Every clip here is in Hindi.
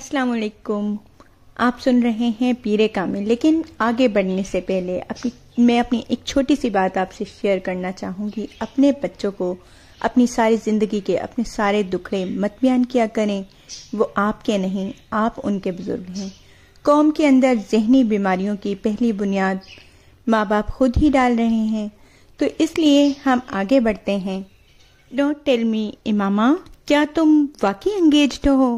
अस्सलाम वालेकुम आप सुन रहे हैं पीरे कामिल लेकिन आगे बढ़ने से पहले अपनी मैं अपनी एक छोटी सी बात आपसे शेयर करना चाहूंगी अपने बच्चों को अपनी सारी ज़िंदगी के अपने सारे दुखड़े मत बयान किया करें वो आपके नहीं आप उनके बुज़ुर्ग हैं कौम के अंदर जहनी बीमारियों की पहली बुनियाद माँ बाप खुद ही डाल रहे हैं तो इसलिए हम आगे बढ़ते हैं डोंट टेल मी इमामा क्या तुम वाकई एंगेज हो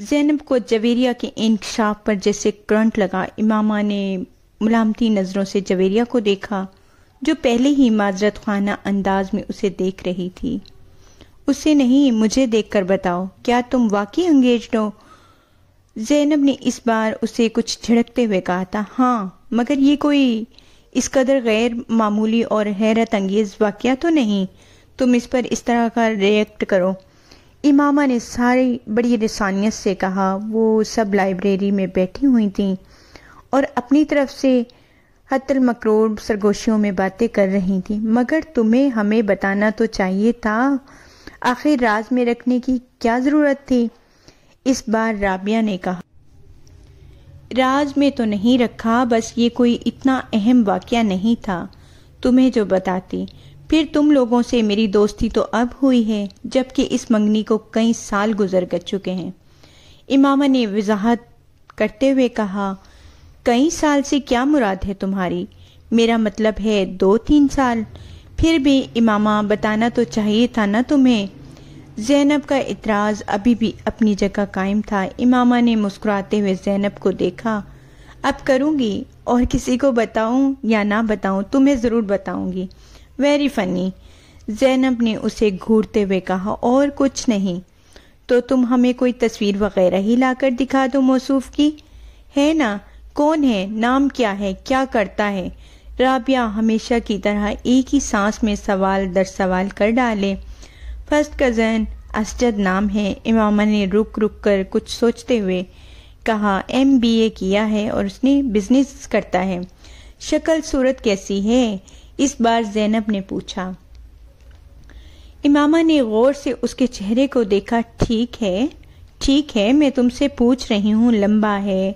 जैनब को जवेरिया के इंकशाफ पर जैसे करंट लगा इमामा ने मलामती नज़रों से जवेरिया को देखा जो पहले ही माजरत खाना अंदाज में उसे देख रही थी उसे नहीं मुझे देखकर बताओ क्या तुम वाकई अंगेज हो जैनब ने इस बार उसे कुछ झिड़कते हुए कहा था हाँ मगर ये कोई इस कदर गैर मामूली और हैरत अंगेज वाक्य तो नहीं तुम इस पर इस तरह का रिएक्ट करो इमामा ने सारी बड़ी लसानियत से कहा वो सब लाइब्रेरी में बैठी हुई थी और अपनी तरफ से हतल मकर सरगोशियों में बातें कर रही थी मगर तुम्हें हमें बताना तो चाहिए था आखिर राज में रखने की क्या ज़रूरत थी इस बार राबिया ने कहा राज में तो नहीं रखा बस ये कोई इतना अहम वाक्य नहीं था तुम्हें जो बताती फिर तुम लोगों से मेरी दोस्ती तो अब हुई है जबकि इस मंगनी को कई साल गुजर कर चुके हैं इमामा ने वजाहत करते हुए कहा कई साल से क्या मुराद है तुम्हारी मेरा मतलब है दो तीन साल फिर भी इमामा बताना तो चाहिए था ना तुम्हें जैनब का इतराज़ अभी भी अपनी जगह कायम था इमामा ने मुस्कुराते हुए जैनब को देखा अब करूँगी और किसी को बताऊं या ना बताऊं तुम्हें ज़रूर बताऊंगी वेरी फनी जैनब ने उसे घूरते हुए कहा और कुछ नहीं तो तुम हमें कोई तस्वीर वगैरह ही लाकर दिखा दो मौसूफ की है ना कौन है नाम क्या है क्या करता है राबिया हमेशा की तरह एक ही सांस में सवाल दर सवाल कर डाले फर्स्ट कज़न असजद नाम है इमामा ने रुक रुक कर कुछ सोचते हुए कहा एम बी ए किया है और उसने बिजनेस करता है शक्ल सूरत कैसी है इस बार जैनब ने पूछा इमामा ने गौर से उसके चेहरे को देखा ठीक है ठीक है मैं तुमसे पूछ रही हूँ लंबा है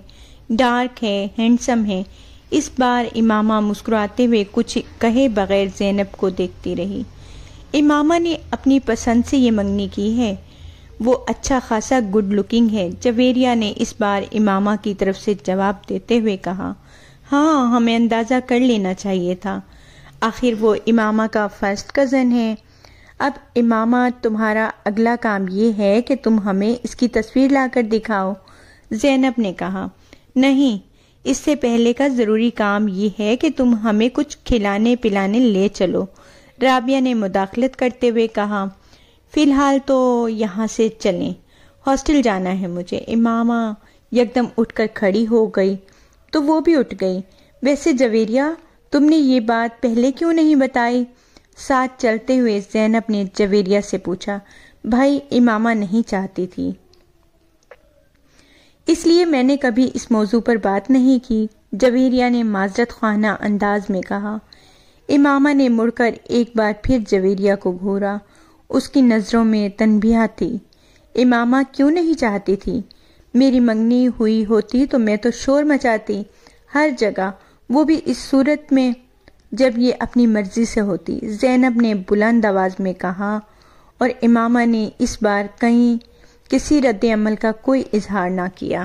डार्क है हैंडसम है इस बार इमामा मुस्कुराते हुए कुछ कहे बगैर जैनब को देखती रही इमामा ने अपनी पसंद से ये मंगनी की है वो अच्छा खासा गुड लुकिंग है जवेरिया ने इस बार इमामा की तरफ से जवाब देते हुए कहा हाँ हमें अंदाज़ा कर लेना चाहिए था आखिर वो इमामा का फर्स्ट कज़न है अब इमामा तुम्हारा अगला काम ये है कि तुम हमें इसकी तस्वीर लाकर दिखाओ जैनब ने कहा नहीं इससे पहले का ज़रूरी काम ये है कि तुम हमें कुछ खिलाने पिलाने ले चलो राबिया ने मुदाखलत करते हुए कहा फ़िलहाल तो यहाँ से चलें हॉस्टल जाना है मुझे इमामा यकदम उठकर खड़ी हो गई तो वो भी उठ गई वैसे जवेरिया तुमने ये बात पहले क्यों नहीं बताई साथ चलते हुए जैनब ने जवेरिया से पूछा भाई इमामा नहीं चाहती थी इसलिए मैंने कभी इस मौजू पर बात नहीं की जवेरिया ने माजरत खाना अंदाज में कहा इमामा ने मुड़कर एक बार फिर जवेरिया को घूरा उसकी नज़रों में तनबिया थी इमामा क्यों नहीं चाहती थी मेरी मंगनी हुई होती तो मैं तो शोर मचाती हर जगह वो भी इस सूरत में जब ये अपनी मर्जी से होती जैनब ने बुलंद आवाज़ में कहा और इमामा ने इस बार कहीं किसी रद्द अमल का कोई इजहार ना किया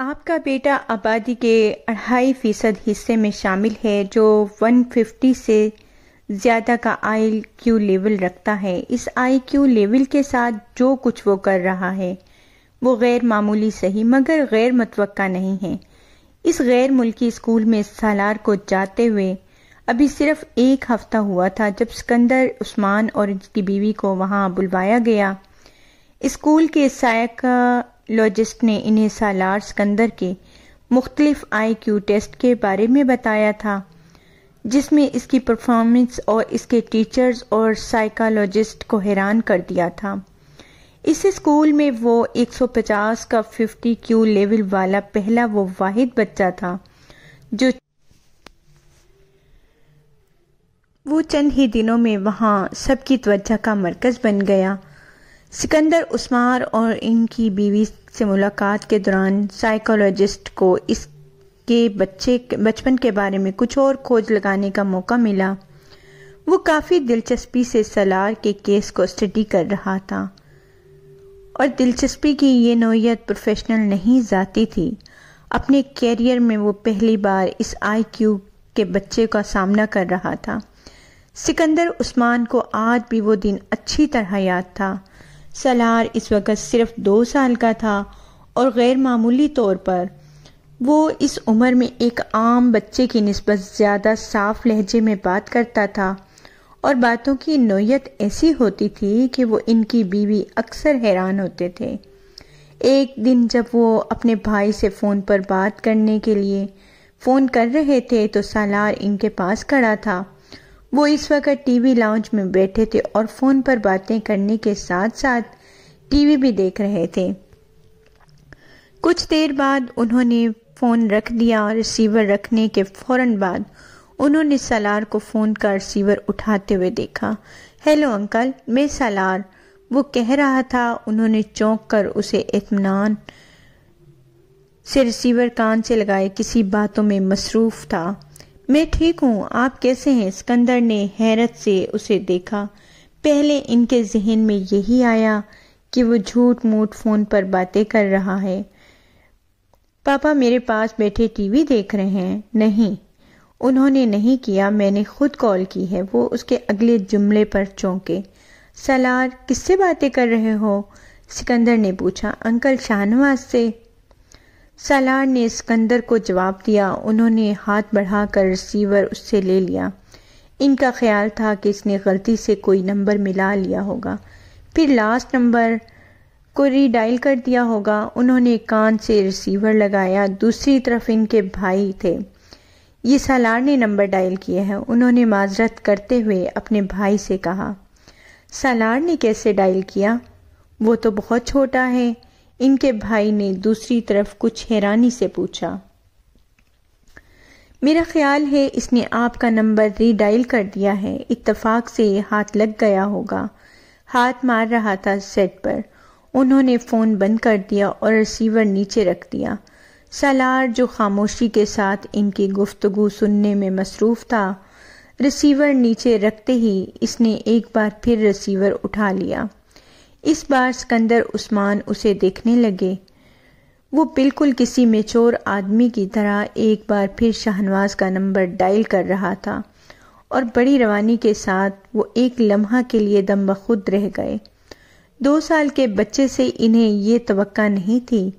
आपका बेटा आबादी के अढ़ाई फ़ीसद हिस्से में शामिल है जो 150 से ज़्यादा का आई क्यू लेवल रखता है इस आई क्यू लेवल के साथ जो कुछ वो कर रहा है वो गैर मामूली सही मगर गैर मतव नहीं है इस गैर मुल्की स्कूल में सालार को जाते हुए अभी सिर्फ एक हफ्ता हुआ था जब सिकंदर उस्मान और उसकी बीवी को वहां बुलवाया गया स्कूल के साइकालोजिस्ट ने इन्हें सालार सिकंदर के मुख्तलिफ आई क्यू टेस्ट के बारे में बताया था जिसमें इसकी परफॉर्मेंस और इसके टीचर्स और साइकोलॉजिस्ट को हैरान कर दिया था इस स्कूल में वो 150 का 50 क्यू लेवल वाला पहला वो वाहिद बच्चा था जो वो चंद ही दिनों में वहाँ सबकी त्वचा का मरकज़ बन गया सिकंदर उस्मार और इनकी बीवी से मुलाकात के दौरान साइकोलॉजिस्ट को इसके बच्चे बचपन के बारे में कुछ और खोज लगाने का मौका मिला वो काफ़ी दिलचस्पी से सलार के केस को स्टडी कर रहा था और दिलचस्पी की ये नोयत प्रोफेशनल नहीं जाती थी अपने कैरियर में वो पहली बार इस आई के बच्चे का सामना कर रहा था सिकंदर उस्मान को आज भी वो दिन अच्छी तरह याद था सलार इस वक्त सिर्फ दो साल का था और गैर मामूली तौर पर वो इस उम्र में एक आम बच्चे की नस्बत ज़्यादा साफ लहजे में बात करता था और बातों की नोयत ऐसी होती थी कि वो इनकी बीवी अक्सर हैरान होते थे एक दिन जब वो अपने भाई से फ़ोन पर बात करने के लिए फ़ोन कर रहे थे तो सालार इनके पास खड़ा था वो इस वक्त टीवी लाउंज में बैठे थे और फ़ोन पर बातें करने के साथ साथ टीवी भी देख रहे थे कुछ देर बाद उन्होंने फ़ोन रख दिया और रिसीवर रखने के फौरन बाद उन्होंने सलार को फ़ोन का रिसीवर उठाते हुए देखा हेलो अंकल मैं सलार वो कह रहा था उन्होंने चौंक कर उसे इतमान से रिसीवर कान से लगाए किसी बातों में मसरूफ था मैं ठीक हूँ आप कैसे हैं सिकंदर ने हैरत से उसे देखा पहले इनके जहन में यही आया कि वो झूठ मूठ फ़ोन पर बातें कर रहा है पापा मेरे पास बैठे टीवी देख रहे हैं नहीं उन्होंने नहीं किया मैंने खुद कॉल की है वो उसके अगले जुमले पर चौंके सलार किससे बातें कर रहे हो सिकंदर ने पूछा अंकल शाहनवाज से सलार ने सिकंदर को जवाब दिया उन्होंने हाथ बढ़ाकर रिसीवर उससे ले लिया इनका ख्याल था कि इसने गलती से कोई नंबर मिला लिया होगा फिर लास्ट नंबर को रीडाइल कर दिया होगा उन्होंने कान से रिसीवर लगाया दूसरी तरफ इनके भाई थे ये सालार ने नंबर डायल किए हैं उन्होंने माजरत करते हुए अपने भाई से कहा सालार ने कैसे डायल किया वो तो बहुत छोटा है इनके भाई ने दूसरी तरफ कुछ हैरानी से पूछा मेरा ख्याल है इसने आपका नंबर रीडायल कर दिया है इत्तफाक से हाथ लग गया होगा हाथ मार रहा था सेट पर उन्होंने फ़ोन बंद कर दिया और रिसीवर नीचे रख दिया सालार जो खामोशी के साथ इनकी गुफ्तगु सुनने में मसरूफ था रिसीवर नीचे रखते ही इसने एक बार फिर रिसीवर उठा लिया इस बार सिकंदर उस्मान उसे देखने लगे वो बिल्कुल किसी मेचोर आदमी की तरह एक बार फिर शाहनवाज का नंबर डायल कर रहा था और बड़ी रवानी के साथ वो एक लम्हा के लिए दम बखुद रह गए दो साल के बच्चे से इन्हें ये तो नहीं थी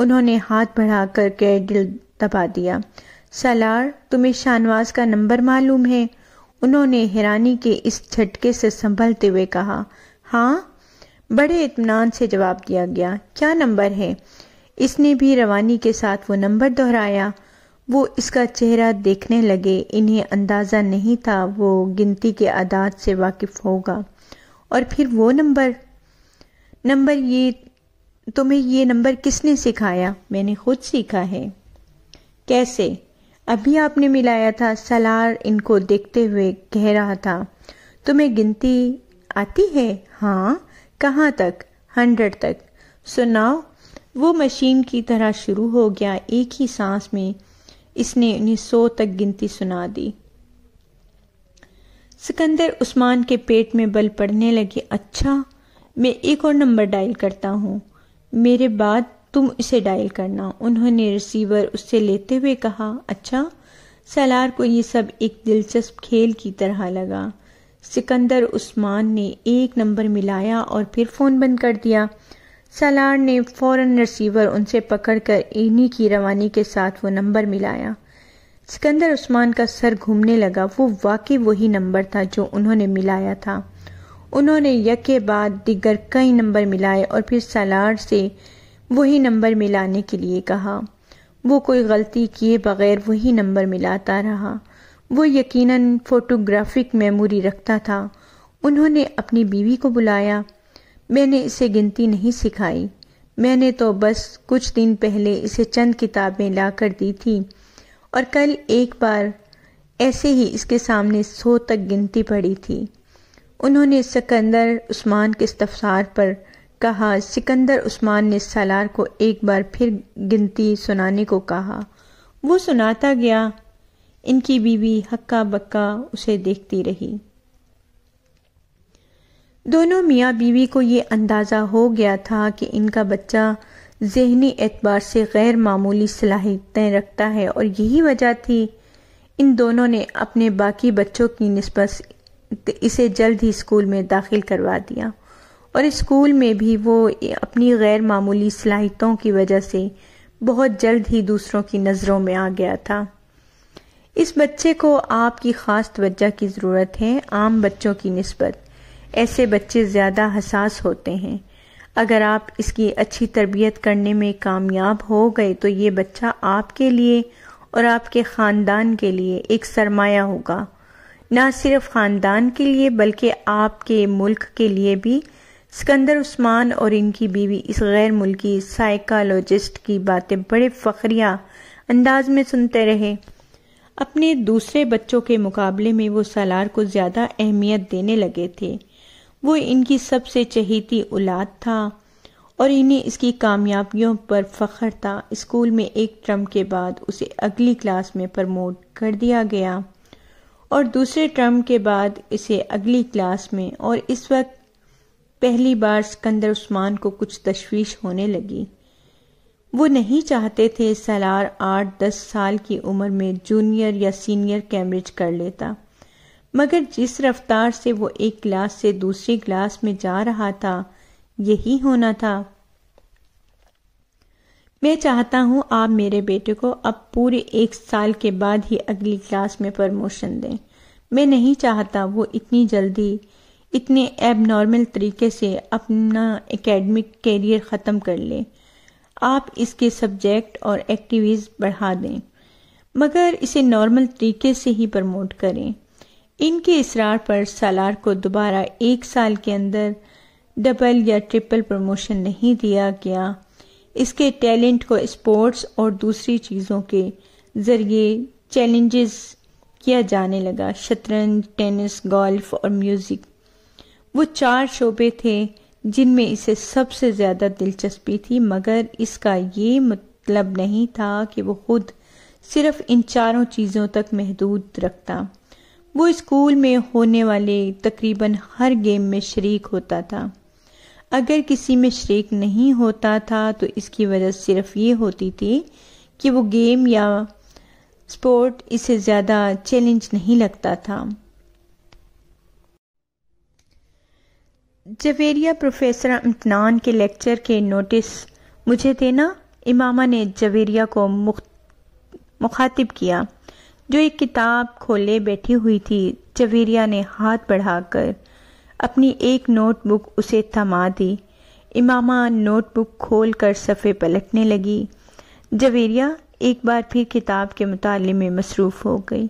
उन्होंने हाथ बढ़ाकर के दिल दबा दिया सलार तुम्हें शानवास का नंबर मालूम है उन्होंने हैरानी के इस झटके से संभलते हुए कहा हाँ बड़े इतमान से जवाब दिया गया क्या नंबर है इसने भी रवानी के साथ वो नंबर दोहराया वो इसका चेहरा देखने लगे इन्हें अंदाज़ा नहीं था वो गिनती के आदात से वाकिफ़ होगा और फिर वो नंबर नंबर ये तुम्हें ये नंबर किसने सिखाया मैंने खुद सीखा है कैसे अभी आपने मिलाया था सलार इनको देखते हुए कह रहा था तुम्हें गिनती आती है हाँ कहाँ तक हंड्रेड तक सुनाओ वो मशीन की तरह शुरू हो गया एक ही सांस में इसने उन्हें सौ तक गिनती सुना दी सिकंदर उस्मान के पेट में बल पड़ने लगे अच्छा मैं एक और नंबर डायल करता हूँ मेरे बाद तुम इसे डायल करना उन्होंने रिसीवर उससे लेते हुए कहा अच्छा सलार को ये सब एक दिलचस्प खेल की तरह लगा सिकंदर उस्मान ने एक नंबर मिलाया और फिर फ़ोन बंद कर दिया सलार ने फौरन रिसीवर उनसे पकड़कर इन्हीं की रवानी के साथ वो नंबर मिलाया सिकंदर उस्मान का सर घूमने लगा वो वाकई वही नंबर था जो उन्होंने मिलाया था उन्होंने के बाद दिगर कई नंबर मिलाए और फिर सलार से वही नंबर मिलाने के लिए कहा वो कोई गलती किए बगैर वही नंबर मिलाता रहा वो यकीनन फोटोग्राफिक मेमोरी रखता था उन्होंने अपनी बीवी को बुलाया मैंने इसे गिनती नहीं सिखाई मैंने तो बस कुछ दिन पहले इसे चंद किताबें ला कर दी थी और कल एक बार ऐसे ही इसके सामने सो तक गिनती पड़ी थी उन्होंने सिकंदर उस्मान के इस्तफसार पर कहा सिकंदर उस्मान ने सलार को एक बार फिर गिनती सुनाने को कहा वो सुनाता गया इनकी बीवी हक्का बक्का उसे देखती रही दोनों मियाँ बीवी को ये अंदाज़ा हो गया था कि इनका बच्चा जहनी एतबार से गैर मामूली सलाहितें रखता है और यही वजह थी इन दोनों ने अपने बाकी बच्चों की नस्बत इसे जल्द ही स्कूल में दाखिल करवा दिया और स्कूल में भी वो अपनी गैर मामूली सलाहितों की वजह से बहुत जल्द ही दूसरों की नज़रों में आ गया था इस बच्चे को आपकी ख़ास तवज्जह की ज़रूरत है आम बच्चों की नस्बत ऐसे बच्चे ज़्यादा हसास होते हैं अगर आप इसकी अच्छी तरबियत करने में कामयाब हो गए तो ये बच्चा आपके लिए और आपके ख़ानदान के लिए एक सरमाया होगा न सिर्फ ख़ानदान के लिए बल्कि आपके मुल्क के लिए भी सिकंदर उस्मान और इनकी बीवी इस गैर मुल्की साइकालोजिस्ट की बातें बड़े फ़खरिया अंदाज में सुनते रहे अपने दूसरे बच्चों के मुकाबले में वो सलार को ज़्यादा अहमियत देने लगे थे वो इनकी सबसे चहेती औलाद था और इन्हें इसकी कामयाबियों पर फ़ख्र था स्कूल में एक ट्रम के बाद उसे अगली क्लास में प्रमोट कर दिया गया और दूसरे टर्म के बाद इसे अगली क्लास में और इस वक्त पहली बार सिकंदर उस्मान को कुछ तशवीश होने लगी वो नहीं चाहते थे सलार आठ दस साल की उम्र में जूनियर या सीनियर कैम्ब्रिज कर लेता मगर जिस रफ्तार से वो एक क्लास से दूसरी क्लास में जा रहा था यही होना था मैं चाहता हूँ आप मेरे बेटे को अब पूरे एक साल के बाद ही अगली क्लास में प्रमोशन दें मैं नहीं चाहता वो इतनी जल्दी इतने एबनॉर्मल तरीके से अपना एकेडमिक करियर ख़त्म कर ले आप इसके सब्जेक्ट और एक्टिविटीज़ बढ़ा दें मगर इसे नॉर्मल तरीके से ही प्रमोट करें इनके इसरार पर सालार को दोबारा एक साल के अंदर डबल या ट्रिपल प्रमोशन नहीं दिया गया इसके टैलेंट को स्पोर्ट्स और दूसरी चीज़ों के ज़रिए चैलेंजेस किया जाने लगा शतरंज टेनिस गोल्फ और म्यूज़िक वो चार शोबे थे जिनमें इसे सबसे ज़्यादा दिलचस्पी थी मगर इसका ये मतलब नहीं था कि वो खुद सिर्फ इन चारों चीज़ों तक महदूद रखता वो स्कूल में होने वाले तकरीबन हर गेम में शरीक होता था अगर किसी में शरीक नहीं होता था तो इसकी वजह सिर्फ ये होती थी कि वो गेम या स्पोर्ट इसे ज़्यादा चैलेंज नहीं लगता था जवेरिया प्रोफेसर अम्तनान के लेक्चर के नोटिस मुझे देना इमामा ने जवेरिया को मुखातिब किया जो एक किताब खोले बैठी हुई थी जवेरिया ने हाथ बढ़ाकर अपनी एक नोटबुक उसे थमा दी इमामा नोटबुक खोल कर सफ़े पलटने लगी जवेरिया एक बार फिर किताब के मुताले में मसरूफ़ हो गई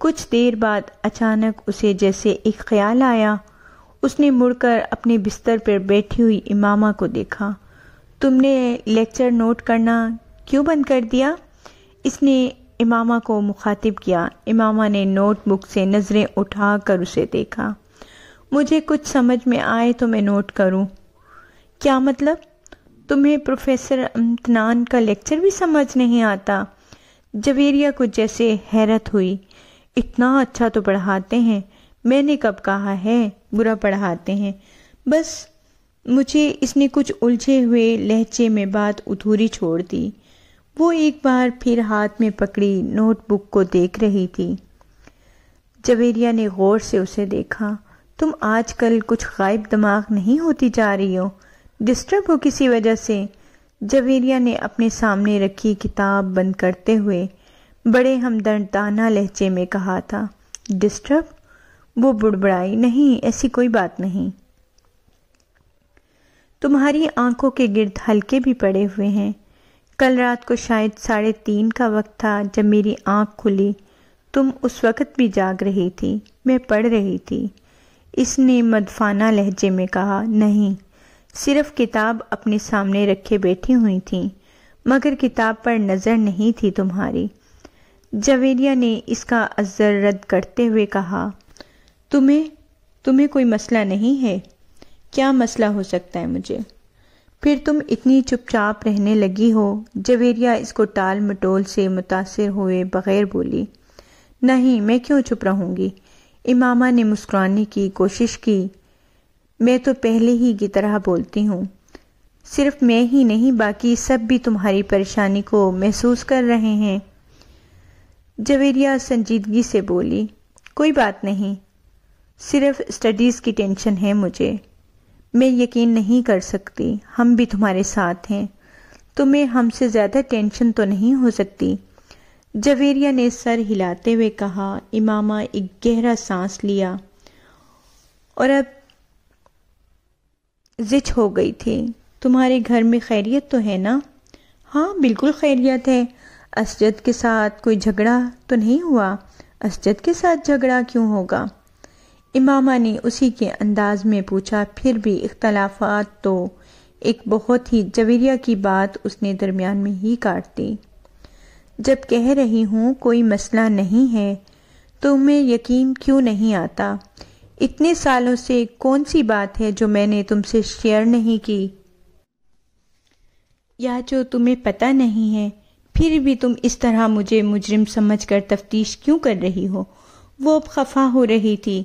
कुछ देर बाद अचानक उसे जैसे एक ख्याल आया उसने मुड़कर अपने बिस्तर पर बैठी हुई इमामा को देखा तुमने लेक्चर नोट करना क्यों बंद कर दिया इसने इमामा को मुखातिब किया इमामा ने नोटबुक से नज़रें उठाकर उसे देखा मुझे कुछ समझ में आए तो मैं नोट करूं। क्या मतलब तुम्हें प्रोफेसर अंतनान का लेक्चर भी समझ नहीं आता जवेरिया को जैसे हैरत हुई इतना अच्छा तो पढ़ाते हैं मैंने कब कहा है बुरा पढ़ाते हैं बस मुझे इसने कुछ उलझे हुए लहजे में बात अधूरी छोड़ दी वो एक बार फिर हाथ में पकड़ी नोटबुक को देख रही थी जवेरिया ने गौर से उसे देखा तुम आजकल कुछ गायब दिमाग नहीं होती जा रही हो डिस्टर्ब हो किसी वजह से जवेरिया ने अपने सामने रखी किताब बंद करते हुए बड़े हमदर्दाना लहजे में कहा था डिस्टर्ब वो बुड़बड़ाई नहीं ऐसी कोई बात नहीं तुम्हारी आंखों के गिर्द हल्के भी पड़े हुए हैं कल रात को शायद साढ़े तीन का वक्त था जब मेरी आंख खुली तुम उस वक्त भी जाग रही थी मैं पढ़ रही थी इसने मदफाना लहजे में कहा नहीं सिर्फ किताब अपने सामने रखे बैठी हुई थी मगर किताब पर नज़र नहीं थी तुम्हारी जवेरिया ने इसका अजर रद्द करते हुए कहा तुम्हें तुम्हें कोई मसला नहीं है क्या मसला हो सकता है मुझे फिर तुम इतनी चुपचाप रहने लगी हो जवेरिया इसको टाल मटोल से मुतासर हुए बगैर बोली नहीं मैं क्यों चुप रहूंगी इमामा ने मुस्कुराने की कोशिश की मैं तो पहले ही की तरह बोलती हूँ सिर्फ मैं ही नहीं बाकी सब भी तुम्हारी परेशानी को महसूस कर रहे हैं जवेरिया संजीदगी से बोली कोई बात नहीं सिर्फ स्टडीज़ की टेंशन है मुझे मैं यकीन नहीं कर सकती हम भी तुम्हारे साथ हैं तुम्हें हमसे ज़्यादा टेंशन तो नहीं हो सकती जवेरिया ने सर हिलाते हुए कहा इमामा एक गहरा सांस लिया और अब जिच हो गई थी तुम्हारे घर में खैरियत तो है ना हाँ बिल्कुल खैरियत है असजद के साथ कोई झगड़ा तो नहीं हुआ असजद के साथ झगड़ा क्यों होगा इमामा ने उसी के अंदाज में पूछा फिर भी इख्तलाफात तो एक बहुत ही जवेरिया की बात उसने दरमियान में ही काट दी जब कह रही हूँ कोई मसला नहीं है तो मैं यकीन क्यों नहीं आता इतने सालों से कौन सी बात है जो मैंने तुमसे शेयर नहीं की या जो तुम्हें पता नहीं है फिर भी तुम इस तरह मुझे मुजरिम समझकर तफ्तीश क्यों कर रही हो वो अब खफा हो रही थी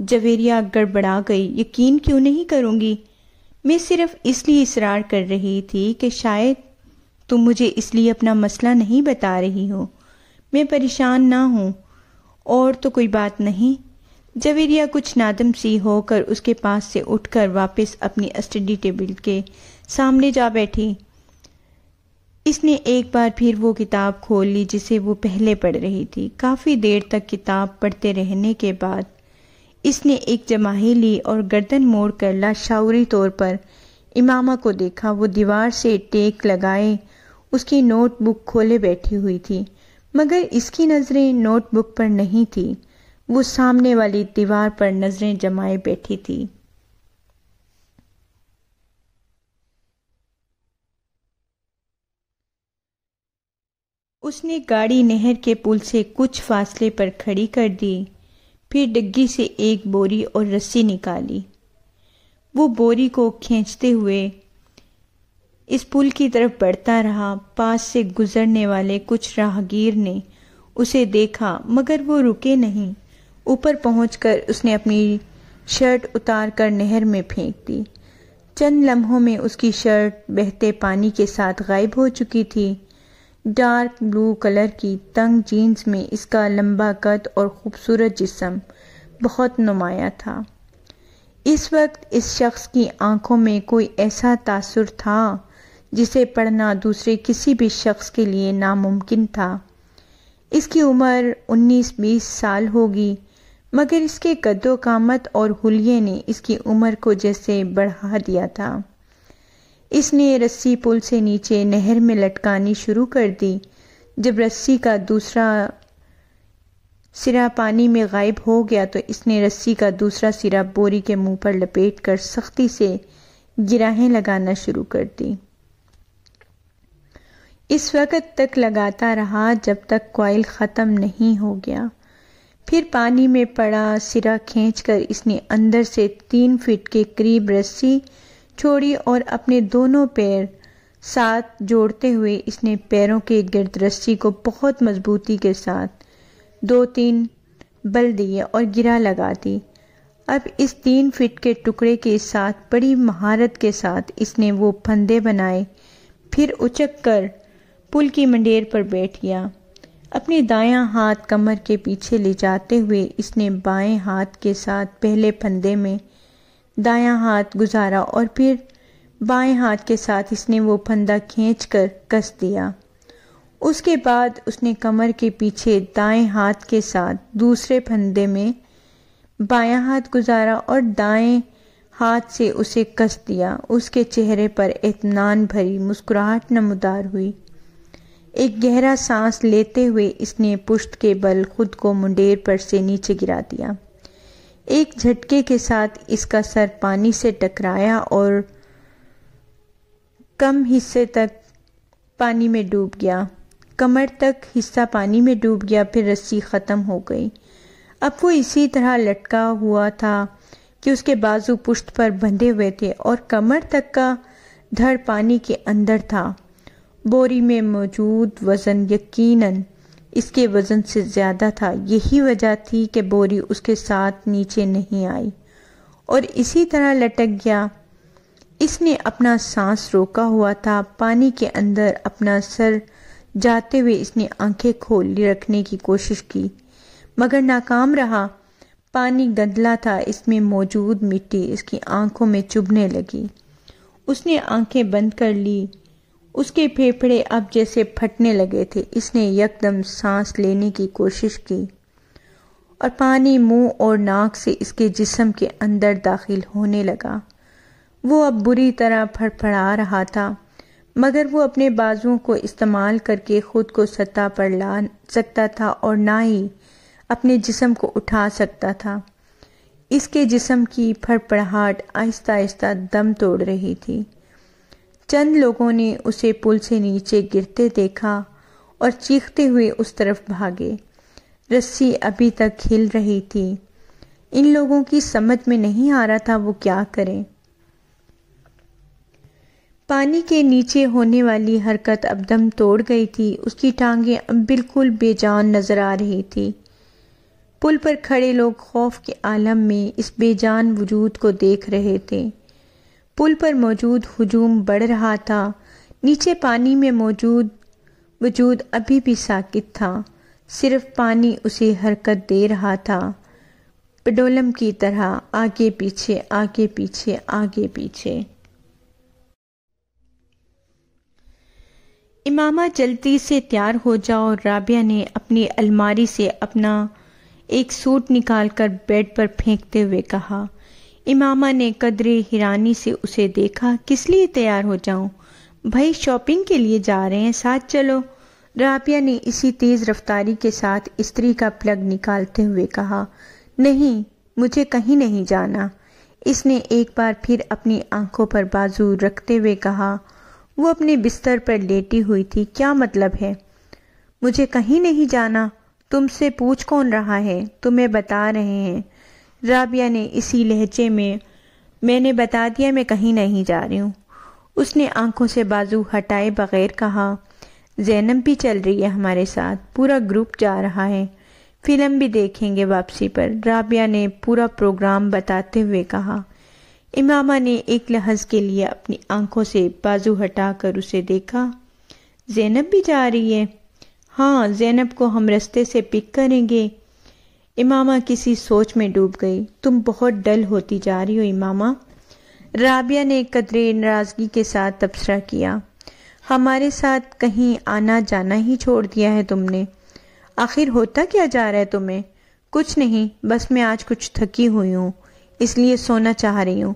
जवेरिया गड़बड़ा गई यकीन क्यों नहीं करूँगी मैं सिर्फ इसलिए इसरार कर रही थी कि शायद तुम मुझे इसलिए अपना मसला नहीं बता रही हो मैं परेशान ना हूं और तो कोई बात नहीं जवेरिया कुछ नादम सी होकर उसके पास से उठकर वापस अपनी स्टडी टेबल के सामने जा बैठी इसने एक बार फिर वो किताब खोल ली जिसे वो पहले पढ़ रही थी काफ़ी देर तक किताब पढ़ते रहने के बाद इसने एक जमाही ली और गर्दन मोड़ कर लाशावरी तौर पर इमामा को देखा वो दीवार से टेक लगाए उसकी नोटबुक खोले बैठी हुई थी मगर इसकी नज़रें नोटबुक पर नहीं थी वो सामने वाली दीवार पर नज़रें जमाए बैठी थी उसने गाड़ी नहर के पुल से कुछ फासले पर खड़ी कर दी फिर डिग्गी से एक बोरी और रस्सी निकाली वो बोरी को खींचते हुए इस पुल की तरफ बढ़ता रहा पास से गुजरने वाले कुछ राहगीर ने उसे देखा मगर वो रुके नहीं ऊपर पहुंचकर उसने अपनी शर्ट उतार कर नहर में फेंक दी चंद लम्हों में उसकी शर्ट बहते पानी के साथ गायब हो चुकी थी डार्क ब्लू कलर की तंग जीन्स में इसका लंबा कद और खूबसूरत जिसम बहुत नुमाया था इस वक्त इस शख्स की आंखों में कोई ऐसा तासुर था जिसे पढ़ना दूसरे किसी भी शख्स के लिए नामुमकिन था इसकी उम्र 19-20 साल होगी मगर इसके कद्दोकामत और हुलिये ने इसकी उम्र को जैसे बढ़ा दिया था इसने रस्सी पुल से नीचे नहर में लटकानी शुरू कर दी जब रस्सी का दूसरा सिरा पानी में गायब हो गया तो इसने रस्सी का दूसरा सिरा बोरी के मुंह पर लपेट कर सख्ती से गिराहें लगाना शुरू कर दी इस वक्त तक लगाता रहा जब तक कोयल ख़त्म नहीं हो गया फिर पानी में पड़ा सिरा खींच कर इसने अंदर से तीन फीट के करीब रस्सी छोड़ी और अपने दोनों पैर साथ जोड़ते हुए इसने पैरों के गिरद रस्सी को बहुत मजबूती के साथ दो तीन बल दिए और गिरा लगा दी अब इस तीन फिट के टुकड़े के साथ बड़ी महारत के साथ इसने वो फंदे बनाए फिर उचक कर पुल की मंडेर पर बैठ गया अपने दायां हाथ कमर के पीछे ले जाते हुए इसने बाएं हाथ के साथ पहले फंदे में दायां हाथ गुजारा और फिर बाएं हाथ के साथ इसने वो फंदा खींच कर कस दिया उसके बाद उसने कमर के पीछे दाएं हाथ के साथ दूसरे फंदे में बायां हाथ गुजारा और दाएं हाथ से उसे कस दिया उसके चेहरे पर इतमान भरी मुस्कुराहट नमदार हुई एक गहरा सांस लेते हुए इसने पुश्त के बल खुद को मुंडेर पर से नीचे गिरा दिया एक झटके के साथ इसका सर पानी से टकराया और कम हिस्से तक पानी में डूब गया कमर तक हिस्सा पानी में डूब गया फिर रस्सी ख़त्म हो गई अब वो इसी तरह लटका हुआ था कि उसके बाजू पुश्त पर बंधे हुए थे और कमर तक का धड़ पानी के अंदर था बोरी में मौजूद वज़न यकीनन इसके वज़न से ज़्यादा था यही वजह थी कि बोरी उसके साथ नीचे नहीं आई और इसी तरह लटक गया इसने अपना सांस रोका हुआ था पानी के अंदर अपना सर जाते हुए इसने आंखें खोल रखने की कोशिश की मगर नाकाम रहा पानी गंदला था इसमें मौजूद मिट्टी इसकी आंखों में चुभने लगी उसने आंखें बंद कर ली उसके फेफड़े अब जैसे फटने लगे थे इसने यकदम सांस लेने की कोशिश की और पानी मुंह और नाक से इसके जिस्म के अंदर दाखिल होने लगा वो अब बुरी तरह फड़फड़ा रहा था मगर वो अपने बाजुओं को इस्तेमाल करके खुद को सत्ता पर ला सकता था और ना ही अपने जिस्म को उठा सकता था इसके जिस्म की फड़फड़ाहट आहिस्ता आहिस्ता दम तोड़ रही थी चंद लोगों ने उसे पुल से नीचे गिरते देखा और चीखते हुए उस तरफ भागे रस्सी अभी तक खिल रही थी इन लोगों की समझ में नहीं आ रहा था वो क्या करें पानी के नीचे होने वाली हरकत अब दम तोड़ गई थी उसकी टांगें अब बिल्कुल बेजान नजर आ रही थी पुल पर खड़े लोग खौफ के आलम में इस बेजान वजूद को देख रहे थे पुल पर मौजूद हजूम बढ़ रहा था नीचे पानी में मौजूद वजूद अभी भी साकित था सिर्फ पानी उसे हरकत दे रहा था पिडोलम की तरह आगे पीछे आगे पीछे आगे पीछे इमामा जल्दी से तैयार हो जाओ राबिया ने अपनी अलमारी से अपना एक सूट निकालकर बेड पर फेंकते हुए कहा इमामा ने कदरे हिरानी से उसे देखा किस लिए तैयार हो जाऊं भाई शॉपिंग के लिए जा रहे हैं साथ चलो राबिया ने इसी तेज़ रफ्तारी के साथ स्त्री का प्लग निकालते हुए कहा नहीं मुझे कहीं नहीं जाना इसने एक बार फिर अपनी आंखों पर बाजू रखते हुए कहा वो अपने बिस्तर पर लेटी हुई थी क्या मतलब है मुझे कहीं नहीं जाना तुमसे पूछ कौन रहा है तुम्हें बता रहे हैं राबिया ने इसी लहजे में मैंने बता दिया मैं कहीं नहीं जा रही हूँ उसने आंखों से बाजू हटाए बगैर कहा जैनब भी चल रही है हमारे साथ पूरा ग्रुप जा रहा है फिल्म भी देखेंगे वापसी पर राबिया ने पूरा प्रोग्राम बताते हुए कहा इमामा ने एक लहज के लिए अपनी आंखों से बाजू हटाकर उसे देखा जैनब भी जा रही है हाँ जैनब को हम रस्ते से पिक करेंगे इमामा किसी सोच में डूब गई तुम बहुत डल होती जा रही हो इमामा राबिया ने कदरे नाराजगी के साथ तबसरा किया हमारे साथ कहीं आना जाना ही छोड़ दिया है तुमने आखिर होता क्या जा रहा है तुम्हें कुछ नहीं बस मैं आज कुछ थकी हुई हूँ इसलिए सोना चाह रही हूँ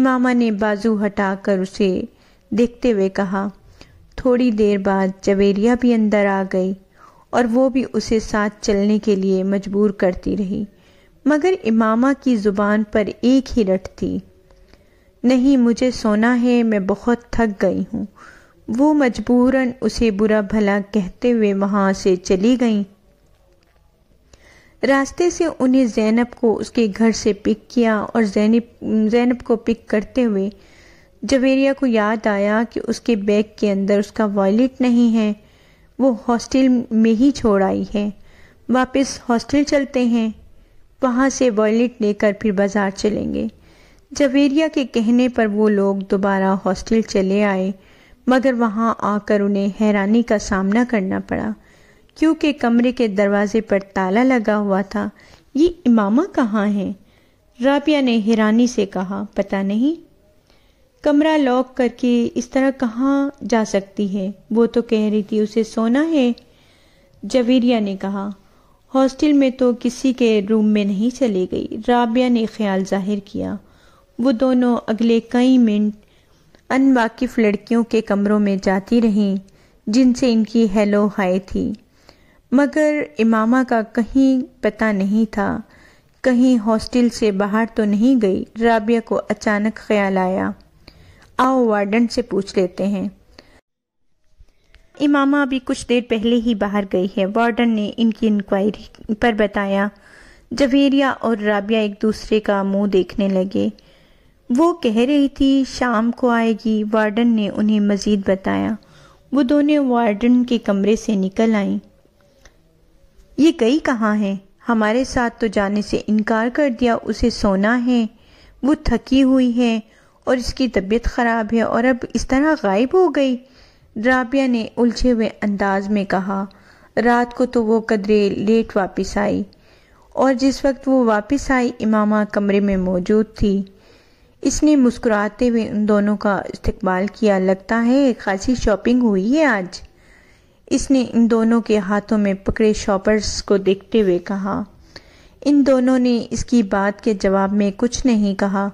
इमामा ने बाजू हटाकर उसे देखते हुए कहा थोड़ी देर बाद जवेरिया भी अंदर आ गई और वो भी उसे साथ चलने के लिए मजबूर करती रही मगर इमामा की ज़ुबान पर एक ही रट थी नहीं मुझे सोना है मैं बहुत थक गई हूँ वो मजबूरन उसे बुरा भला कहते हुए वहाँ से चली गईं रास्ते से उन्हें जैनब को उसके घर से पिक किया और जैनब जैनब को पिक करते हुए जवेरिया को याद आया कि उसके बैग के अंदर उसका वॉलेट नहीं है वो हॉस्टल में ही छोड़ आई है वापस हॉस्टल चलते हैं वहाँ से वॉयलेट लेकर फिर बाज़ार चलेंगे जवेरिया के कहने पर वो लोग दोबारा हॉस्टल चले आए मगर वहाँ आकर उन्हें हैरानी का सामना करना पड़ा क्योंकि कमरे के दरवाजे पर ताला लगा हुआ था ये इमामा कहाँ हैं राबिया ने हैरानी से कहा पता नहीं कमरा लॉक करके इस तरह कहाँ जा सकती है वो तो कह रही थी उसे सोना है जवेरिया ने कहा हॉस्टल में तो किसी के रूम में नहीं चली गई राबिया ने ख्याल जाहिर किया वो दोनों अगले कई मिनट अनवाकिफ लड़कियों के कमरों में जाती रहीं जिनसे इनकी हेलो हाय थी मगर इमामा का कहीं पता नहीं था कहीं हॉस्टल से बाहर तो नहीं गई राबिया को अचानक ख्याल आया आओ वार्डन से पूछ लेते हैं इमामा अभी कुछ देर पहले ही बाहर गई है वार्डन ने इनकी इंक्वायरी पर बताया जवेरिया और राबिया एक दूसरे का मुंह देखने लगे वो कह रही थी शाम को आएगी वार्डन ने उन्हें मज़ीद बताया वो दोनों वार्डन के कमरे से निकल आईं ये गई कहाँ हैं हमारे साथ तो जाने से इनकार कर दिया उसे सोना है वो थकी हुई है और इसकी तबीयत ख़राब है और अब इस तरह गायब हो गई राबिया ने उलझे हुए अंदाज में कहा रात को तो वो कदरे लेट वापस आई और जिस वक्त वो वापस आई इमामा कमरे में मौजूद थी इसने मुस्कुराते हुए उन दोनों का इस्तकबाल किया लगता है खासी शॉपिंग हुई है आज इसने इन दोनों के हाथों में पकड़े शॉपर्स को देखते हुए कहा इन दोनों ने इसकी बात के जवाब में कुछ नहीं कहा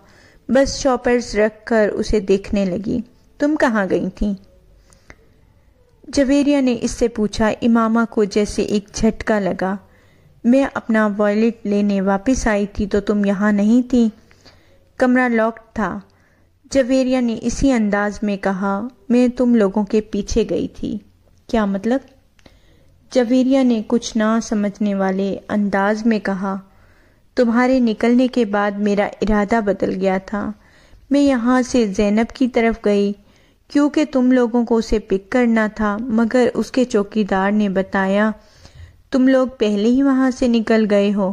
बस शॉपर्स रख कर उसे देखने लगी तुम कहाँ गई थी जवेरिया ने इससे पूछा इमामा को जैसे एक झटका लगा मैं अपना वॉलेट लेने वापस आई थी तो तुम यहाँ नहीं थी कमरा लॉक था जवेरिया ने इसी अंदाज में कहा मैं तुम लोगों के पीछे गई थी क्या मतलब जवेरिया ने कुछ ना समझने वाले अंदाज में कहा तुम्हारे निकलने के बाद मेरा इरादा बदल गया था मैं यहाँ से जैनब की तरफ गई क्योंकि तुम लोगों को उसे पिक करना था मगर उसके चौकीदार ने बताया तुम लोग पहले ही वहाँ से निकल गए हो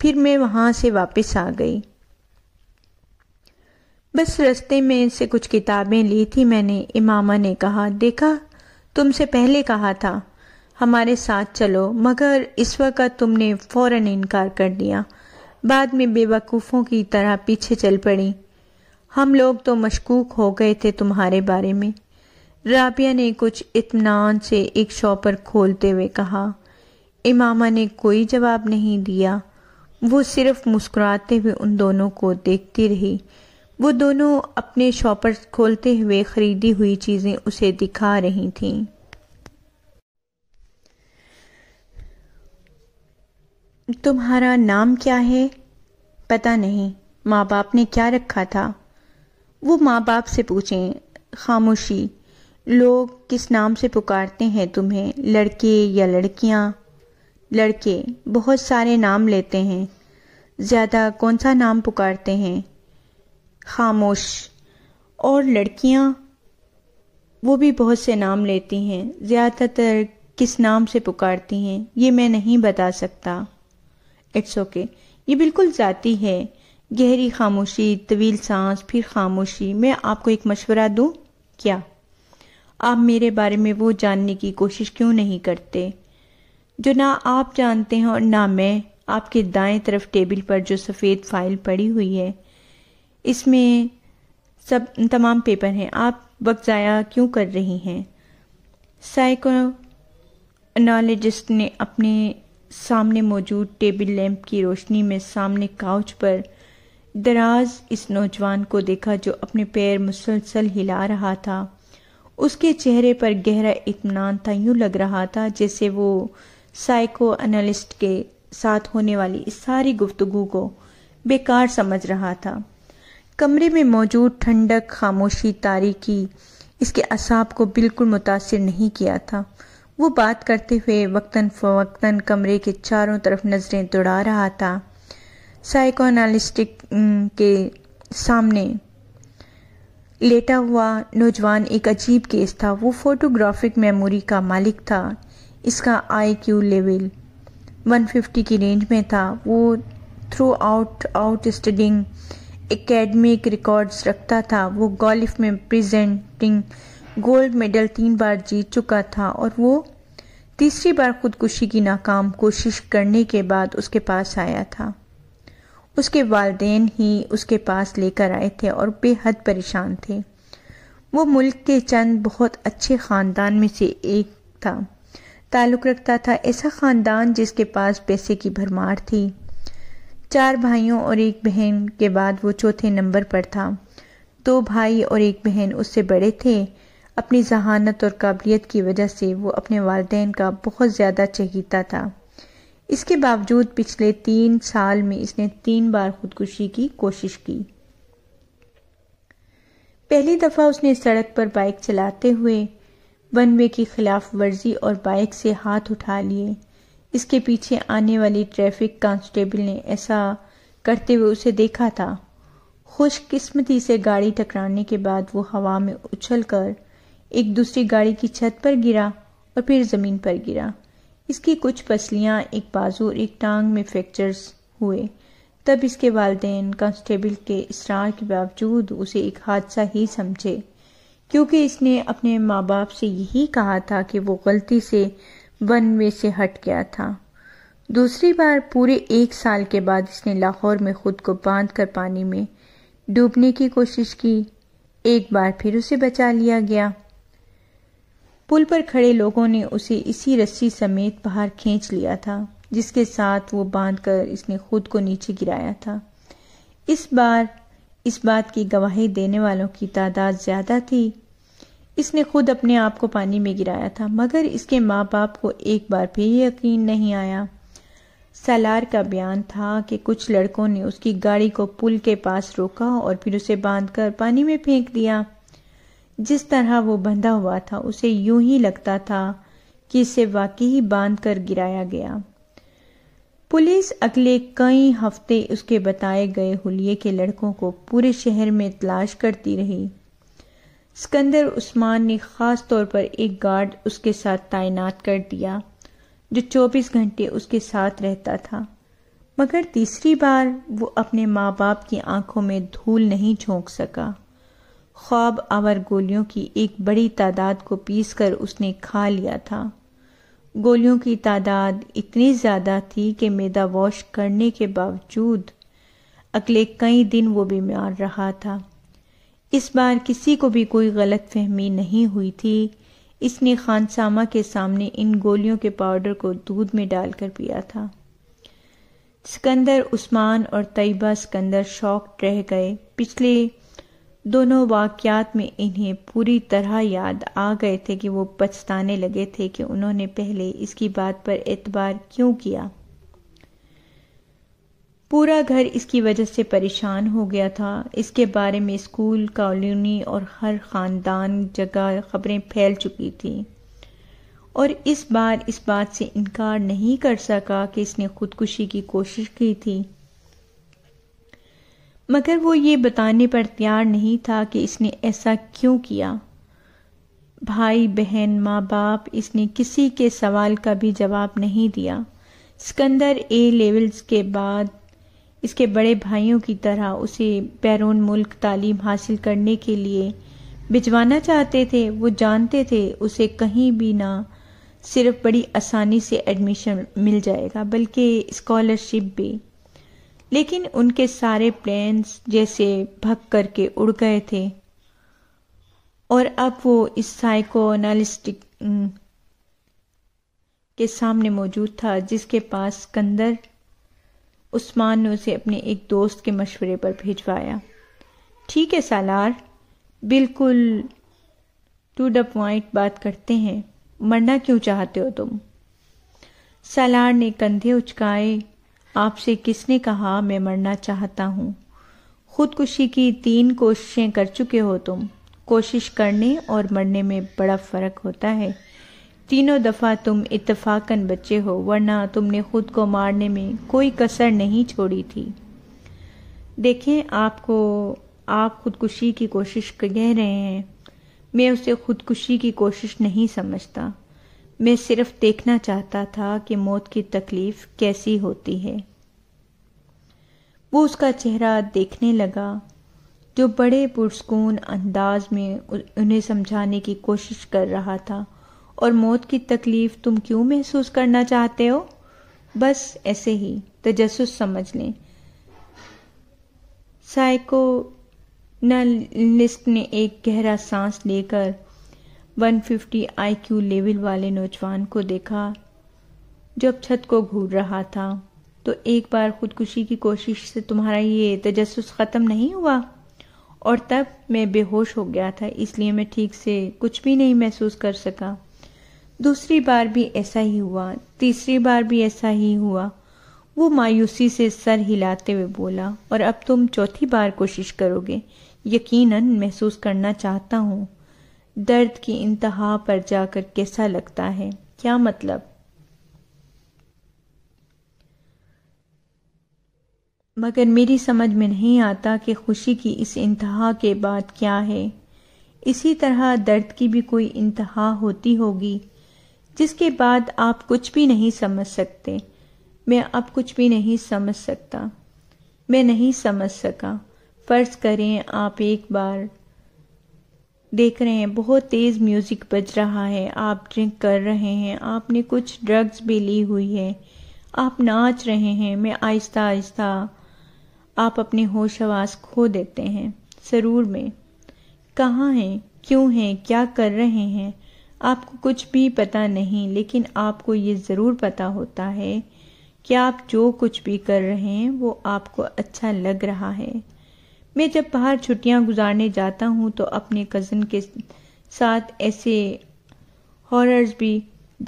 फिर मैं वहाँ से वापस आ गई बस रस्ते में से कुछ किताबें ली थी मैंने इमामा ने कहा देखा तुमसे पहले कहा था हमारे साथ चलो मगर इस वक्त तुमने फ़ौरन इनकार कर दिया बाद में बेवकूफ़ों की तरह पीछे चल पड़ी हम लोग तो मशकूक हो गए थे तुम्हारे बारे में राबिया ने कुछ इतमान से एक शॉपर खोलते हुए कहा इमामा ने कोई जवाब नहीं दिया वो सिर्फ मुस्कुराते हुए उन दोनों को देखती रही वो दोनों अपने शॉपर खोलते हुए ख़रीदी हुई चीज़ें उसे दिखा रही थीं तुम्हारा नाम क्या है पता नहीं माँ बाप ने क्या रखा था वो माँ बाप से पूछें खामोशी लोग किस नाम से पुकारते हैं तुम्हें लड़के या लड़कियाँ लड़के बहुत सारे नाम लेते हैं ज़्यादा कौन सा नाम पुकारते हैं खामोश और लड़कियाँ वो भी बहुत से नाम लेती हैं ज़्यादातर किस नाम से पुकारती हैं ये मैं नहीं बता सकता इट्स ओके ये बिल्कुल जाती है गहरी खामोशी तवील सांस फिर खामोशी मैं आपको एक मशवरा दूं क्या आप मेरे बारे में वो जानने की कोशिश क्यों नहीं करते जो ना आप जानते हैं और ना मैं आपके दाएं तरफ टेबल पर जो सफ़ेद फाइल पड़ी हुई है इसमें सब तमाम पेपर हैं आप वक्त ज़ाया क्यों कर रही हैं साइको नॉलेजिस्ट ने अपने सामने मौजूद टेबल लैंप की रोशनी में सामने काउच पर दराज इस नौजवान को देखा जो अपने पैर मुसलसल हिला रहा था उसके चेहरे पर गहरा इतमान था यूं लग रहा था जैसे वो साइको एनालिस्ट के साथ होने वाली इस सारी गुफ्तगु को बेकार समझ रहा था कमरे में मौजूद ठंडक खामोशी तारीखी इसके असाब को बिल्कुल मुतासर नहीं किया था वो बात करते हुए वक्तन फ़वक्तन कमरे के चारों तरफ नज़रें दौड़ा रहा था साइकोनालिस्टिक के सामने लेटा हुआ नौजवान एक अजीब केस था वो फोटोग्राफिक मेमोरी का मालिक था इसका आई क्यू लेवल 150 की रेंज में था वो throughout outstanding academic records रखता था वो गोल्फ में प्रेजेंटिंग गोल्ड मेडल तीन बार जीत चुका था और वो तीसरी बार खुदकुशी की नाकाम कोशिश करने के बाद उसके पास आया था उसके वालदेन ही उसके पास लेकर आए थे और बेहद परेशान थे वो मुल्क के चंद बहुत अच्छे ख़ानदान में से एक था ताल्लुक़ रखता था ऐसा ख़ानदान जिसके पास पैसे की भरमार थी चार भाइयों और एक बहन के बाद वो चौथे नंबर पर था दो भाई और एक बहन उससे बड़े थे अपनी जहानत और काबिलियत की वजह से वो अपने वालदे का बहुत ज़्यादा चहीता था इसके बावजूद पिछले तीन साल में इसने तीन बार खुदकुशी की कोशिश की पहली दफ़ा उसने सड़क पर बाइक चलाते हुए वन वे की खिलाफ वर्जी और बाइक से हाथ उठा लिए इसके पीछे आने वाली ट्रैफिक कांस्टेबल ने ऐसा करते हुए उसे देखा था खुशकिस्मती से गाड़ी टकराने के बाद वो हवा में उछल कर एक दूसरी गाड़ी की छत पर गिरा और फिर ज़मीन पर गिरा इसकी कुछ पसलियां एक बाजू और एक टांग में फ्रैक्चर्स हुए तब इसके वालदेन कांस्टेबल के इसरार के बावजूद उसे एक हादसा ही समझे क्योंकि इसने अपने माँ बाप से यही कहा था कि वो गलती से वन वे से हट गया था दूसरी बार पूरे एक साल के बाद इसने लाहौर में खुद को बांध कर पानी में डूबने की कोशिश की एक बार फिर उसे बचा लिया गया पुल पर खड़े लोगों ने उसे इसी रस्सी समेत बाहर खींच लिया था जिसके साथ वो बांध कर इसने खुद को नीचे गिराया था इस बार इस बात की गवाही देने वालों की तादाद ज्यादा थी इसने खुद अपने आप को पानी में गिराया था मगर इसके माँ बाप को एक बार भी यकीन नहीं आया सालार का बयान था कि कुछ लड़कों ने उसकी गाड़ी को पुल के पास रोका और फिर उसे बांधकर पानी में फेंक दिया जिस तरह वो बंधा हुआ था उसे यूं ही लगता था कि इसे वाकई ही बांध कर गिराया गया पुलिस अगले कई हफ्ते उसके बताए गए हुलिये के लड़कों को पूरे शहर में तलाश करती रही सिकंदर उस्मान ने ख़ास तौर पर एक गार्ड उसके साथ तैनात कर दिया जो 24 घंटे उसके साथ रहता था मगर तीसरी बार वो अपने माँ बाप की आंखों में धूल नहीं झोंक सका ख्वाब आवर गोलियों की एक बड़ी तादाद को पीसकर उसने खा लिया था गोलियों की तादाद इतनी ज़्यादा थी कि मैदा वॉश करने के बावजूद अगले कई दिन वो बीमार रहा था इस बार किसी को भी कोई गलत फहमी नहीं हुई थी इसने खानसामा के सामने इन गोलियों के पाउडर को दूध में डालकर पिया था सिकंदर उस्मान और तयबा सिकंदर शॉक रह गए पिछले दोनों वाक्यात में इन्हें पूरी तरह याद आ गए थे कि वो पछताने लगे थे कि उन्होंने पहले इसकी बात पर एतबार क्यों किया पूरा घर इसकी वजह से परेशान हो गया था इसके बारे में स्कूल कॉलोनी और हर ख़ानदान जगह खबरें फैल चुकी थी और इस बार इस बात से इनकार नहीं कर सका कि इसने खुदकुशी की कोशिश की थी मगर वो ये बताने पर तैयार नहीं था कि इसने ऐसा क्यों किया भाई बहन माँ बाप इसने किसी के सवाल का भी जवाब नहीं दिया सिकंदर ए लेवल्स के बाद इसके बड़े भाइयों की तरह उसे बैरून मुल्क तालीम हासिल करने के लिए भिजवाना चाहते थे वो जानते थे उसे कहीं भी ना सिर्फ बड़ी आसानी से एडमिशन मिल जाएगा बल्कि स्कॉलरशिप भी लेकिन उनके सारे प्लेन जैसे भग करके उड़ गए थे और अब वो इस साइको एनालिस्टिक के सामने मौजूद था जिसके पास कंदर उस्मान ने उसे अपने एक दोस्त के मशवरे पर भिजवाया ठीक है सालार बिल्कुल टू द पॉइंट बात करते हैं मरना क्यों चाहते हो तुम सालार ने कंधे उचकाए आपसे किसने कहा मैं मरना चाहता हूं खुदकुशी की तीन कोशिशें कर चुके हो तुम कोशिश करने और मरने में बड़ा फ़र्क होता है तीनों दफ़ा तुम इतफाकन बच्चे हो वरना तुमने खुद को मारने में कोई कसर नहीं छोड़ी थी देखें आपको आप खुदकुशी की कोशिश कह रहे हैं मैं उसे खुदकुशी की कोशिश नहीं समझता मैं सिर्फ देखना चाहता था कि मौत की तकलीफ कैसी होती है वो उसका चेहरा देखने लगा जो बड़े पुरस्कून अंदाज में उन्हें समझाने की कोशिश कर रहा था और मौत की तकलीफ तुम क्यों महसूस करना चाहते हो बस ऐसे ही तजस समझ लें साइको नलिस्ट ने एक गहरा सांस लेकर 150 आईक्यू लेवल वाले नौजवान को देखा जो अब छत को घूर रहा था तो एक बार खुदकुशी की कोशिश से तुम्हारा ये तजस ख़त्म नहीं हुआ और तब मैं बेहोश हो गया था इसलिए मैं ठीक से कुछ भी नहीं महसूस कर सका दूसरी बार भी ऐसा ही हुआ तीसरी बार भी ऐसा ही हुआ वो मायूसी से सर हिलाते हुए बोला और अब तुम चौथी बार कोशिश करोगे यकीनन महसूस करना चाहता हूँ दर्द की इंतहा पर जाकर कैसा लगता है क्या मतलब मगर मेरी समझ में नहीं आता कि खुशी की इस इंतहा के बाद क्या है इसी तरह दर्द की भी कोई इंतहा होती होगी जिसके बाद आप कुछ भी नहीं समझ सकते मैं अब कुछ भी नहीं समझ सकता मैं नहीं समझ सका फ़र्ज़ करें आप एक बार देख रहे हैं बहुत तेज़ म्यूज़िक बज रहा है आप ड्रिंक कर रहे हैं आपने कुछ ड्रग्स भी ली हुई है आप नाच रहे हैं मैं आहिस्ता आहिस्ता आप अपने होश खो देते हैं सरूर में कहाँ हैं क्यों हैं क्या कर रहे हैं आपको कुछ भी पता नहीं लेकिन आपको ये ज़रूर पता होता है कि आप जो कुछ भी कर रहे हैं वो आपको अच्छा लग रहा है मैं जब बाहर छुट्टियां गुजारने जाता हूँ तो अपने कज़न के साथ ऐसे हॉरर्स भी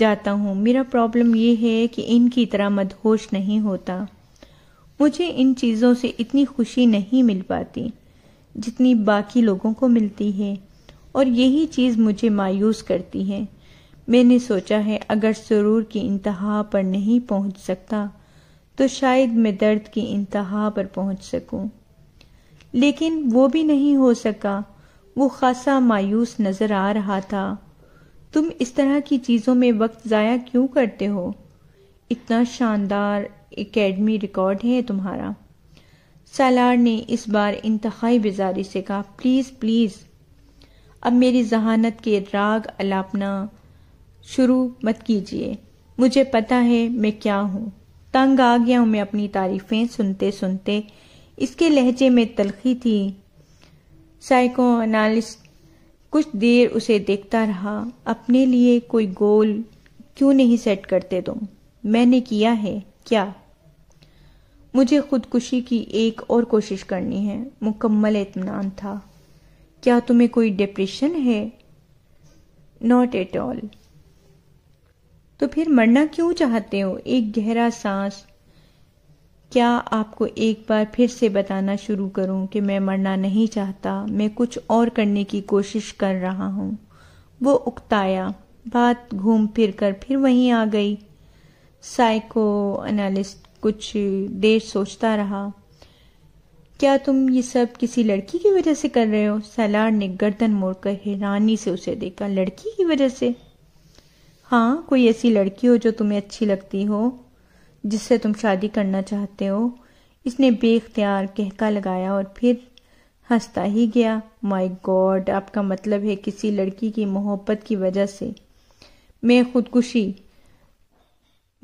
जाता हूँ मेरा प्रॉब्लम ये है कि इनकी तरह मदहोश नहीं होता मुझे इन चीज़ों से इतनी खुशी नहीं मिल पाती जितनी बाकी लोगों को मिलती है और यही चीज़ मुझे मायूस करती है मैंने सोचा है अगर सुरूर की इंतहा पर नहीं पहुंच सकता तो शायद मैं दर्द की इंतहा पर पहुंच सकूं। लेकिन वो भी नहीं हो सका वो खासा मायूस नजर आ रहा था तुम इस तरह की चीज़ों में वक्त ज़ाया क्यों करते हो इतना शानदार एकेडमी रिकॉर्ड है तुम्हारा सालार ने इस बार इंतहाई बेजारी से कहा प्लीज़ प्लीज़ अब मेरी जहानत के राग अलापना शुरू मत कीजिए मुझे पता है मैं क्या हूं तंग आ गया हूं मैं अपनी तारीफ़ें सुनते सुनते इसके लहजे में तलखी थी साइको एनालिस्ट कुछ देर उसे देखता रहा अपने लिए कोई गोल क्यों नहीं सेट करते तुम मैंने किया है क्या मुझे खुदकुशी की एक और कोशिश करनी है मुकम्मल इतमान था क्या तुम्हें कोई डिप्रेशन है नॉट एट ऑल तो फिर मरना क्यों चाहते हो एक गहरा सांस क्या आपको एक बार फिर से बताना शुरू करूं कि मैं मरना नहीं चाहता मैं कुछ और करने की कोशिश कर रहा हूं वो उकताया बात घूम फिर कर फिर वहीं आ गई साइको एनालिस्ट कुछ देर सोचता रहा क्या तुम ये सब किसी लड़की की वजह से कर रहे हो सैलार ने गर्दन मोड़कर हैरानी से उसे देखा लड़की की वजह से हाँ कोई ऐसी लड़की हो जो तुम्हें अच्छी लगती हो जिससे तुम शादी करना चाहते हो इसने बेख्तियार कहका लगाया और फिर हंसता ही गया माय गॉड आपका मतलब है किसी लड़की की मोहब्बत की वजह से मैं खुदकुशी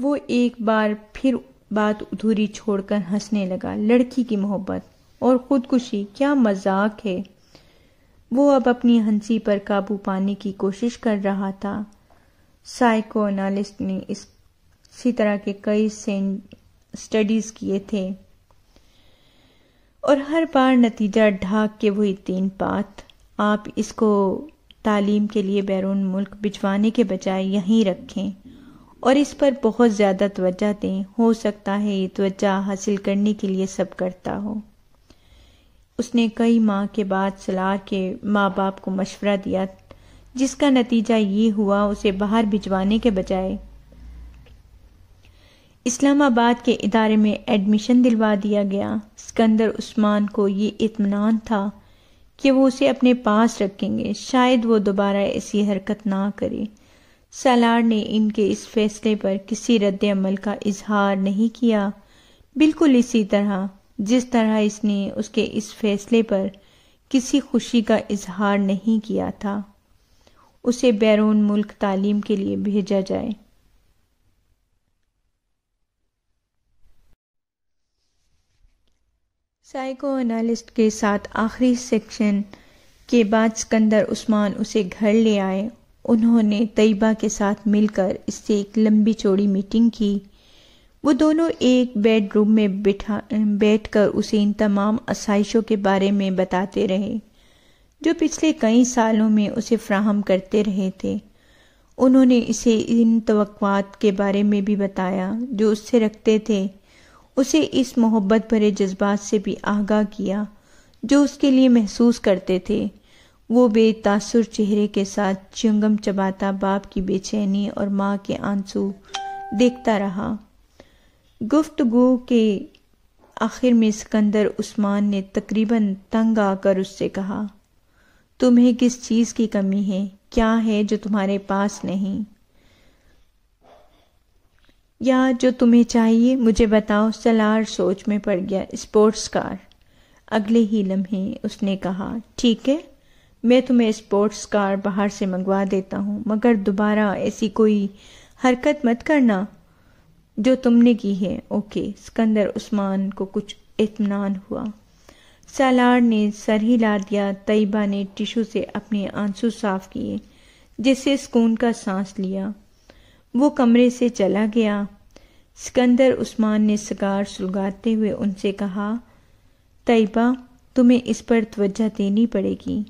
वो एक बार फिर बात अधूरी छोड़कर हंसने लगा लड़की की मोहब्बत और खुदकुशी क्या मजाक है वो अब अपनी हंसी पर काबू पाने की कोशिश कर रहा था साइकोनालिस्ट ने इस इसी तरह के कई स्टडीज किए थे और हर बार नतीजा ढाक के वही तीन पात आप इसको तालीम के लिए बैरून मुल्क भिजवाने के बजाय यहीं रखें और इस पर बहुत ज़्यादा तवज्जा दें हो सकता है ये तवज्जा हासिल करने के लिए सब करता हो उसने कई माह के बाद सलार के माँ बाप को मशवरा दिया जिसका नतीजा ये हुआ उसे बाहर भिजवाने के बजाय इस्लामाबाद के इदारे में एडमिशन दिलवा दिया गया सिकंदर उस्मान को ये इतमान था कि वो उसे अपने पास रखेंगे शायद वो दोबारा ऐसी हरकत ना करे सालार ने इनके इस फैसले पर किसी रद्द अमल का इजहार नहीं किया बिल्कुल इसी तरह जिस तरह इसने उसके इस फैसले पर किसी खुशी का इजहार नहीं किया था उसे बैरून मुल्क तालीम के लिए भेजा जाए साइको एनालिस्ट के साथ आखिरी सेक्शन के बाद सिकंदर उस्मान उसे घर ले आए उन्होंने तयबा के साथ मिलकर इससे एक लंबी चौड़ी मीटिंग की वो दोनों एक बेडरूम में बिठा बैठ कर उसे इन तमाम आसाइशों के बारे में बताते रहे जो पिछले कई सालों में उसे फ्राहम करते रहे थे उन्होंने इसे इन तो के बारे में भी बताया जो उससे रखते थे उसे इस मोहब्बत भरे जज्बात से भी आगाह किया जो उसके लिए महसूस करते थे वो बेतासुर चेहरे के साथ चुंगम चबाता बाप की बेचैनी और माँ के आंसू देखता रहा गुफ्तगु के आखिर में सिकंदर उस्मान ने तकरीबन तंग आकर उससे कहा तुम्हें किस चीज़ की कमी है क्या है जो तुम्हारे पास नहीं या जो तुम्हें चाहिए मुझे बताओ सलार सोच में पड़ गया स्पोर्ट्स कार अगले ही लम्हे उसने कहा ठीक है मैं तुम्हें स्पोर्ट्स कार बाहर से मंगवा देता हूँ मगर दोबारा ऐसी कोई हरकत मत करना जो तुमने की है ओके सिकंदर उस्मान को कुछ इतमान हुआ सालार ने सर ही ला दिया तयबा ने टिशू से अपने आंसू साफ किए जिससे सुकून का सांस लिया वो कमरे से चला गया सिकंदर उस्मान ने सिगार सुलगाते हुए उनसे कहा तयबा तुम्हें इस पर तवज्जा देनी पड़ेगी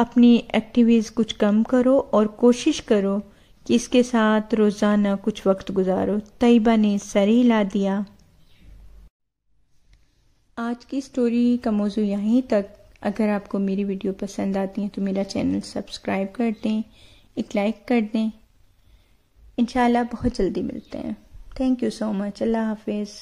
अपनी एक्टिविटीज़ कुछ कम करो और कोशिश करो कि इसके साथ रोज़ाना कुछ वक्त गुजारो तयबा ने सर हिला दिया आज की स्टोरी का मौजू यहीं तक अगर आपको मेरी वीडियो पसंद आती है तो मेरा चैनल सब्सक्राइब कर दें एक लाइक कर दें इन बहुत जल्दी मिलते हैं थैंक यू सो मच अल्लाह हाफिज़